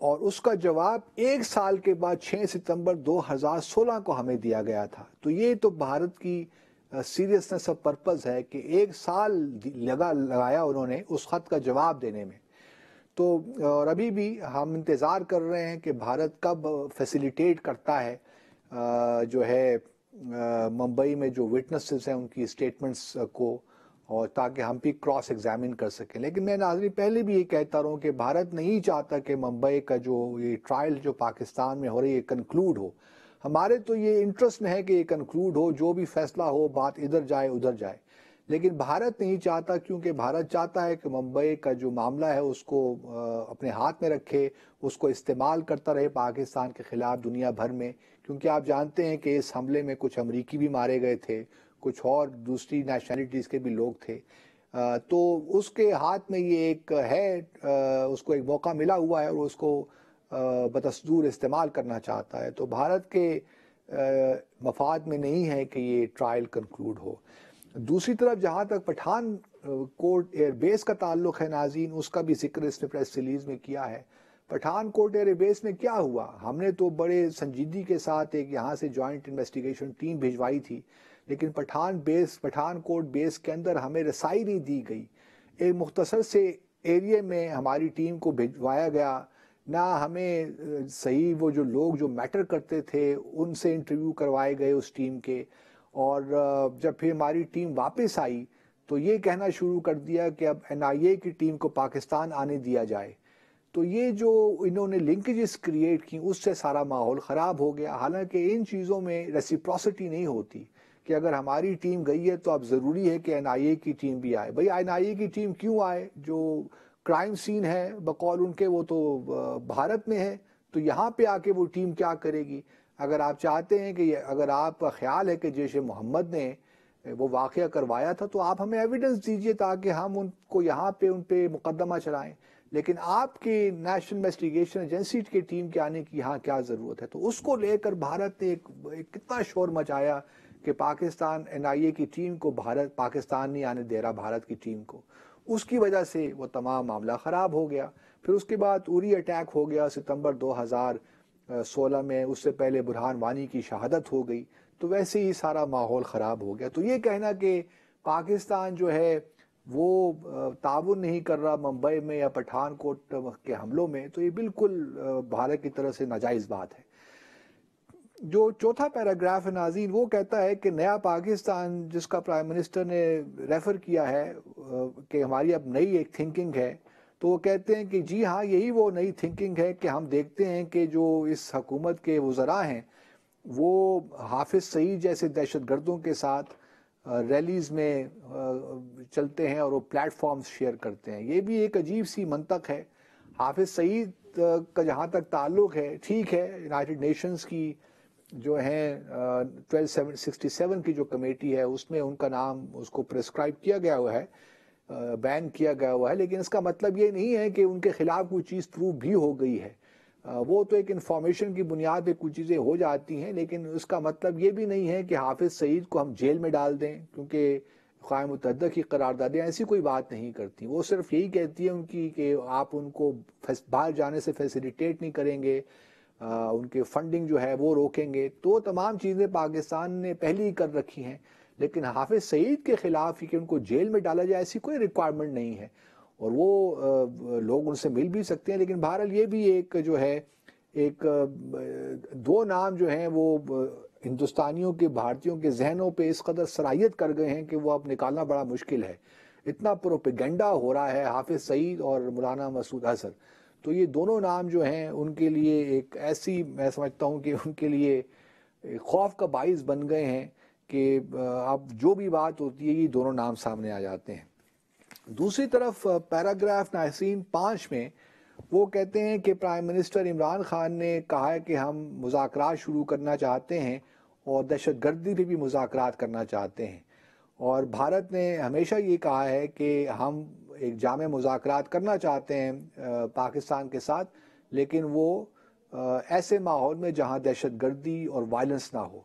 اور اس کا جواب ایک سال کے بعد چھ ستمبر دو ہزار سولہ کو ہمیں دیا گیا تھا تو یہ تو بھارت کی سیریسنس آف پرپز ہے کہ ایک سال لگا لگایا انہوں نے اس خط کا جواب دینے میں تو اور ابھی بھی ہم انتظار کر رہے ہیں کہ بھارت کب فیسیلیٹیٹ کرتا ہے جو ہے ممبئی میں جو وٹنسز ہیں ان کی اسٹیٹمنٹس کو اور تاکہ ہم بھی کراس ایگزامن کر سکیں لیکن میں ناظرین پہلے بھی یہ کہتا رہا ہوں کہ بھارت نہیں چاہتا کہ ممبئی کا جو یہ ٹرائل جو پاکستان میں ہو رہی ہے کنکلوڈ ہو ہمارے تو یہ انٹرسٹ ہے کہ یہ کنکلوڈ ہو جو بھی فیصلہ ہو بات ادھر جائے ادھر جائے لیکن بھارت نہیں چاہتا کیونکہ بھارت چاہتا ہے کہ ممبئی کا جو معاملہ ہے اس کو اپنے ہاتھ میں رکھے اس کو استعمال کرتا رہے پاکستان کے خلاف دنیا بھر میں کیونکہ آپ جانتے ہیں کہ اس حملے میں کچھ امریکی بھی مارے گئے تھے کچھ اور دوسری نیشنلٹیز کے بھی لوگ تھے تو اس کے ہاتھ میں یہ ایک ہے اس کو ایک موقع ملا ہوا ہے اور اس کو بدستور استعمال کرنا چاہتا ہے تو بھارت کے مفاد میں نہیں ہے کہ یہ ٹرائل کنکلوڈ ہو دوسری طرف جہاں تک پٹھان کورٹ ایئر بیس کا تعلق ہے ناظرین اس کا بھی ذکر اس نے پریس ریلیز میں کیا ہے پٹھان کورٹ ایئر بیس میں کیا ہوا ہم نے تو بڑے سنجیدگی کے ساتھ ایک یہاں سے جوائنٹ انویسٹیگیشن ٹیم بھیجوائی تھی لیکن پٹھان بیس پٹھان کوٹ بیس کے اندر ہمیں رسائی نہیں دی گئی ایک مختصر سے ایریے میں ہماری ٹیم کو بھجوایا گیا نہ ہمیں صحیح وہ جو لوگ جو میٹر کرتے تھے ان سے انٹرویو کروائے گئے اس ٹیم کے اور جب پھر ہماری ٹیم واپس آئی تو یہ کہنا شروع کر دیا کہ اب این آئی اے کی ٹیم کو پاکستان آنے دیا جائے تو یہ جو انہوں نے لنکجز کریٹ کی اس سے سارا ماحول خراب ہو گیا حالانکہ ان چیزوں میں ریسیپروسٹی نہیں ہوتی کہ اگر ہماری ٹیم گئی ہے تو اب ضروری ہے کہ این آئی اے کی ٹیم بھی آئے بھائی این آئی اے کی ٹیم کیوں آئے جو کرائم سین ہے بقول ان کے وہ تو بھارت میں ہے تو یہاں پہ آ کے وہ ٹیم کیا کرے گی اگر آپ چاہتے ہیں کہ اگر آپ کا خیال ہے کہ جیش محمد نے وہ واقعہ کروایا تھا تو آپ ہمیں ایویڈنس دیجئے تاکہ ہم ان کو یہاں پہ ان پہ مقدمہ چلائیں لیکن آپ کے نیشنل انویسٹیگیشن ایجنسی کے ٹیم کے آنے کی یہاں کیا ضرورت ہے تو اس کو لے کر بھارت نے ایک کتنا شور مچایا کہ پاکستان این آئی اے کی ٹیم کو بھارت پاکستان نہیں آنے یعنی دے رہا بھارت کی ٹیم کو اس کی وجہ سے وہ تمام معاملہ خراب ہو گیا پھر اس کے بعد اوری اٹیک ہو گیا ستمبر دو ہزار سولہ میں اس سے پہلے برہان وانی کی شہادت ہو گئی تو ویسے ہی سارا ماحول خراب ہو گیا تو یہ کہنا کہ پاکستان جو ہے وہ تعاون نہیں کر رہا ممبئی میں یا پٹھان کوٹ کے حملوں میں تو یہ بالکل بھارت کی طرف سے ناجائز بات ہے جو چوتھا پیراگراف ہے ناظرین وہ کہتا ہے کہ نیا پاکستان جس کا پرائم منسٹر نے ریفر کیا ہے کہ ہماری اب نئی ایک تھنکنگ ہے تو وہ کہتے ہیں کہ جی ہاں یہی وہ نئی تھنکنگ ہے کہ ہم دیکھتے ہیں کہ جو اس حکومت کے وزراء ہیں وہ حافظ سعید جیسے دہشت گردوں کے ساتھ ریلیز میں چلتے ہیں اور وہ پلیٹ فارمز شیئر کرتے ہیں یہ بھی ایک عجیب سی منطق ہے حافظ سعید کا جہاں تک تعلق ہے ٹھیک ہے یونائٹڈ نیشنز کی جو ہیں ٹویلو سیون سکسٹی سیون کی جو کمیٹی ہے اس میں ان کا نام اس کو پرسکرائب کیا گیا ہوا ہے بین کیا گیا ہوا ہے لیکن اس کا مطلب یہ نہیں ہے کہ ان کے خلاف کوئی چیز پروو بھی ہو گئی ہے وہ تو ایک انفارمیشن کی بنیاد پہ کچھ چیزیں ہو جاتی ہیں لیکن اس کا مطلب یہ بھی نہیں ہے کہ حافظ سعید کو ہم جیل میں ڈال دیں کیونکہ قائم متحدہ کی قراردادیں ایسی کوئی بات نہیں کرتی وہ صرف یہی کہتی ہیں ان کی کہ آپ ان کو باہر جانے سے فیسیلیٹیٹ نہیں کریں گے ان کے فنڈنگ جو ہے وہ روکیں گے تو تمام چیزیں پاکستان نے پہلے ہی کر رکھی ہیں لیکن حافظ سعید کے خلاف ہی کہ ان کو جیل میں ڈالا جائے ایسی کوئی ریکوائرمنٹ نہیں ہے اور وہ لوگ ان سے مل بھی سکتے ہیں لیکن بہرحال یہ بھی ایک جو ہے ایک دو نام جو ہیں وہ ہندوستانیوں کے بھارتیوں کے ذہنوں پہ اس قدر سرائیت کر گئے ہیں کہ وہ اب نکالنا بڑا مشکل ہے اتنا پروپیگنڈا ہو رہا ہے حافظ سعید اور مولانا مسعود اظہر تو یہ دونوں نام جو ہیں ان کے لیے ایک ایسی میں سمجھتا ہوں کہ ان کے لیے خوف کا باعث بن گئے ہیں کہ اب جو بھی بات ہوتی ہے یہ دونوں نام سامنے آ جاتے ہیں دوسری طرف پیراگراف ناسین پانچ میں وہ کہتے ہیں کہ پرائم منسٹر عمران خان نے کہا ہے کہ ہم مذاکرات شروع کرنا چاہتے ہیں اور دہشت گردی پہ بھی مذاکرات کرنا چاہتے ہیں اور بھارت نے ہمیشہ یہ کہا ہے کہ ہم ایک جامع مذاکرات کرنا چاہتے ہیں پاکستان کے ساتھ لیکن وہ ایسے ماحول میں جہاں دہشت گردی اور وائلنس نہ ہو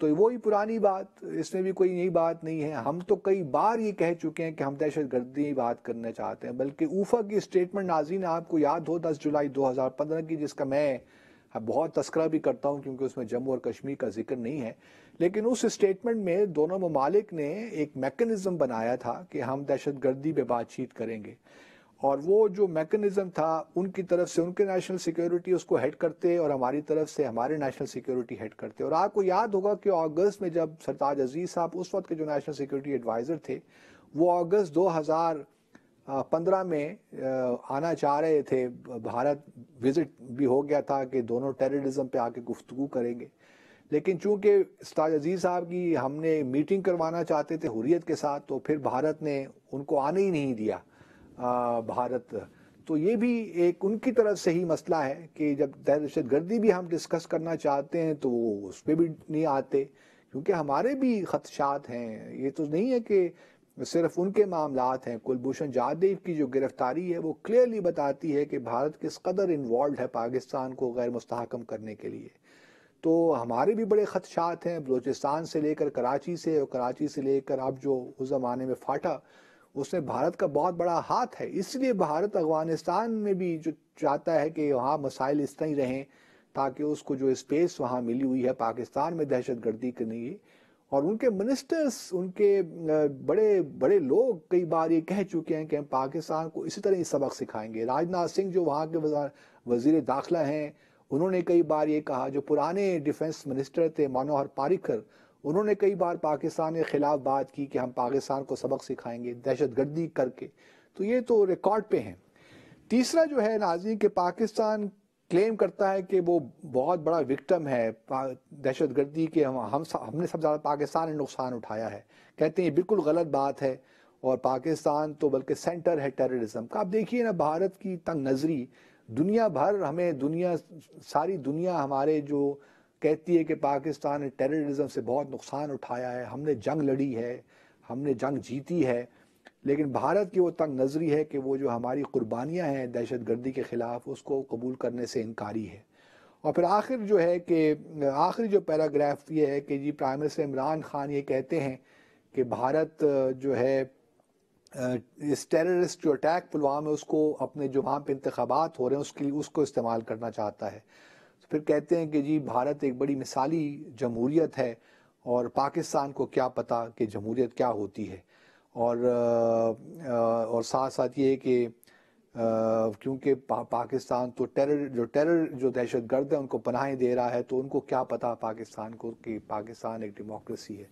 تو وہی پرانی بات اس میں بھی کوئی نئی بات نہیں ہے ہم تو کئی بار یہ کہہ چکے ہیں کہ ہم دہشت گردی بات کرنا چاہتے ہیں بلکہ اوفا کی اسٹیٹمنٹ ناظرین آپ کو یاد ہو دس جولائی دو ہزار پندرہ کی جس کا میں بہت تذکرہ بھی کرتا ہوں کیونکہ اس میں جموں اور کشمیر کا ذکر نہیں ہے لیکن اس اسٹیٹمنٹ میں دونوں ممالک نے ایک میکنزم بنایا تھا کہ ہم دہشت گردی پہ بات چیت کریں گے اور وہ جو میکنزم تھا ان کی طرف سے ان کے نیشنل سیکیورٹی اس کو ہیڈ کرتے اور ہماری طرف سے ہمارے نیشنل سیکیورٹی ہیڈ کرتے اور آپ کو یاد ہوگا کہ اگست میں جب سرتاج عزیز صاحب اس وقت کے جو نیشنل سیکیورٹی ایڈوائزر تھے وہ اگست دو ہزار پندرہ میں آنا چاہ رہے تھے بھارت وزٹ بھی ہو گیا تھا کہ دونوں ٹیررزم پہ آ کے گفتگو کریں گے لیکن چونکہ استاد عزیز صاحب کی ہم نے میٹنگ کروانا چاہتے تھے حریت کے ساتھ تو پھر بھارت نے ان کو آنے ہی نہیں دیا بھارت تو یہ بھی ایک ان کی طرف سے ہی مسئلہ ہے کہ جب دہشت گردی بھی ہم ڈسکس کرنا چاہتے ہیں تو وہ اس پہ بھی نہیں آتے کیونکہ ہمارے بھی خدشات ہیں یہ تو نہیں ہے کہ صرف ان کے معاملات ہیں کلبھوشن جادیو کی جو گرفتاری ہے وہ کلیئرلی بتاتی ہے کہ بھارت کس قدر انوالوڈ ہے پاکستان کو غیر مستحکم کرنے کے لیے تو ہمارے بھی بڑے خدشات ہیں بلوچستان سے لے کر کراچی سے اور کراچی سے لے کر اب جو اس زمانے میں فاٹا اس میں بھارت کا بہت بڑا ہاتھ ہے اس لیے بھارت افغانستان میں بھی جو چاہتا ہے کہ وہاں مسائل اس طرح ہی رہیں تاکہ اس کو جو اسپیس وہاں ملی ہوئی ہے پاکستان میں دہشت گردی کرنی ہے اور ان کے منسٹرز ان کے بڑے بڑے لوگ کئی بار یہ کہہ چکے ہیں کہ ہم پاکستان کو اسی طرح ہی سبق سکھائیں گے راج ناتھ سنگھ جو وہاں کے وزیر داخلہ ہیں انہوں نے کئی بار یہ کہا جو پرانے ڈیفنس منسٹر تھے منوہر پاریکر انہوں نے کئی بار پاکستان کے خلاف بات کی کہ ہم پاکستان کو سبق سکھائیں گے دہشت گردی کر کے تو یہ تو ریکارڈ پہ ہیں تیسرا جو ہے ناظرین کہ پاکستان کلیم کرتا ہے کہ وہ بہت بڑا وکٹم ہے دہشت گردی کے ہم نے سب زیادہ پاکستان نے نقصان اٹھایا ہے کہتے ہیں یہ بالکل غلط بات ہے اور پاکستان تو بلکہ سینٹر ہے ٹیررزم کا آپ دیکھیے نا بھارت کی تنگ نظری دنیا بھر ہمیں دنیا ساری دنیا ہمارے جو کہتی ہے کہ پاکستان نے ٹیررزم سے بہت نقصان اٹھایا ہے ہم نے جنگ لڑی ہے ہم نے جنگ جیتی ہے لیکن بھارت کی وہ تنگ نظری ہے کہ وہ جو ہماری قربانیاں ہیں دہشت گردی کے خلاف اس کو قبول کرنے سے انکاری ہے اور پھر آخر جو ہے کہ آخری جو پیراگراف یہ ہے کہ جی پرائم منسٹر عمران خان یہ کہتے ہیں کہ بھارت جو ہے اس ٹیررسٹ جو اٹیک پلوامہ اس کو اپنے جو وہاں پہ انتخابات ہو رہے ہیں اس کے لیے اس کو استعمال کرنا چاہتا ہے پھر کہتے ہیں کہ جی بھارت ایک بڑی مثالی جمہوریت ہے اور پاکستان کو کیا پتہ کہ جمہوریت کیا ہوتی ہے اور اور ساتھ ساتھ یہ کہ کیونکہ پاکستان تو ٹیرر جو ٹیرر جو دہشت گرد ہے ان کو پناہیں دے رہا ہے تو ان کو کیا پتہ پاکستان کو کہ پاکستان ایک ڈیموکریسی ہے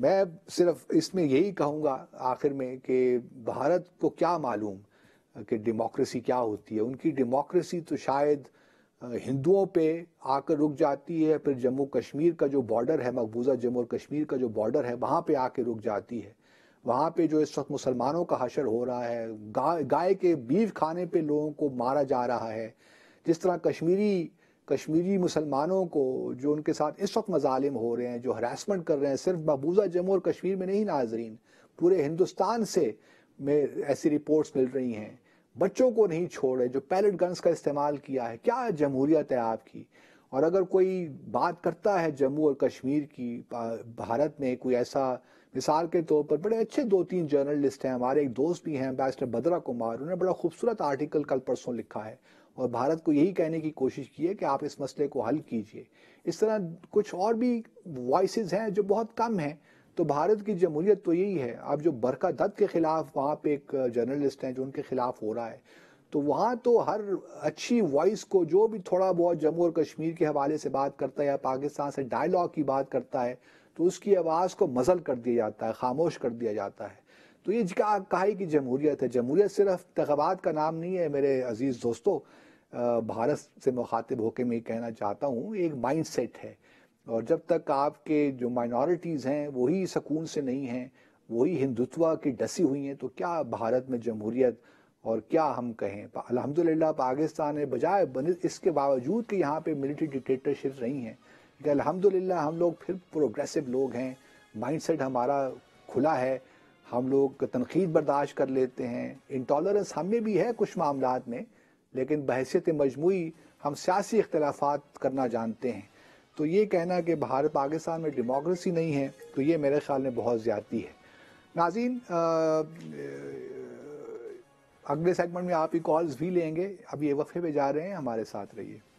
میں صرف اس میں یہی کہوں گا آخر میں کہ بھارت کو کیا معلوم کہ ڈیموکریسی کیا ہوتی ہے ان کی ڈیموکریسی تو شاید ہندوؤں پہ آ کر رک جاتی ہے پھر جموں کشمیر کا جو بارڈر ہے مقبوضہ جموں اور کشمیر کا جو بارڈر ہے وہاں پہ آ کے رک جاتی ہے وہاں پہ جو اس وقت مسلمانوں کا حشر ہو رہا ہے گائے گائے کے بیف کھانے پہ لوگوں کو مارا جا رہا ہے جس طرح کشمیری کشمیری مسلمانوں کو جو ان کے ساتھ اس وقت مظالم ہو رہے ہیں جو ہراسمنٹ کر رہے ہیں صرف محبوضہ جموں اور کشمیر میں نہیں ناظرین پورے ہندوستان سے میں ایسی رپورٹس مل رہی ہیں بچوں کو نہیں چھوڑے جو پیلٹ گنز کا استعمال کیا ہے کیا جمہوریت ہے آپ کی اور اگر کوئی بات کرتا ہے جموں اور کشمیر کی بھارت میں کوئی ایسا مثال کے طور پر بڑے اچھے دو تین جرنلسٹ ہیں ہمارے ایک دوست بھی ہیں بیسٹر بدرا کمار انہوں نے بڑا خوبصورت آرٹیکل کل پرسوں لکھا ہے اور بھارت کو یہی کہنے کی کوشش کی ہے کہ آپ اس مسئلے کو حل کیجئے اس طرح کچھ اور بھی وائسز ہیں جو بہت کم ہیں تو بھارت کی جمہوریت تو یہی ہے اب جو برقع دت کے خلاف وہاں پہ ایک جرنلسٹ ہیں جو ان کے خلاف ہو رہا ہے تو وہاں تو ہر اچھی وائس کو جو بھی تھوڑا بہت جموں اور کشمیر کے حوالے سے بات کرتا ہے یا پاکستان سے ڈائلاگ کی بات کرتا ہے تو اس کی آواز کو مزل کر دیا جاتا ہے خاموش کر دیا جاتا ہے تو یہ کہا کہائی کی جمہوریت ہے جمہوریت صرف انتخابات کا نام نہیں ہے میرے عزیز دوستوں بھارت سے مخاطب ہو کے میں یہ کہنا چاہتا ہوں ایک مائنڈ سیٹ ہے اور جب تک آپ کے جو مائنورٹیز ہیں وہی سکون سے نہیں ہیں وہی ہندوتوا کی ڈسی ہوئی ہیں تو کیا بھارت میں جمہوریت اور کیا ہم کہیں الحمد للہ پاکستان نے بجائے اس کے باوجود کہ یہاں پہ ملٹری ڈکٹیٹرشپ رہی ہیں کہ الحمد للہ ہم لوگ پھر پروگریسو لوگ ہیں مائنڈ سیٹ ہمارا کھلا ہے ہم لوگ تنقید برداشت کر لیتے ہیں انٹالرنس ہمیں بھی ہے کچھ معاملات میں لیکن بحثیت مجموعی ہم سیاسی اختلافات کرنا جانتے ہیں تو یہ کہنا کہ بھارت پاکستان میں ڈیموکریسی نہیں ہے تو یہ میرے خیال میں بہت زیادتی ہے ناظرین اگلے سیگمنٹ میں آپ ہی کالز بھی لیں گے اب یہ وفے پہ جا رہے ہیں ہمارے ساتھ رہیے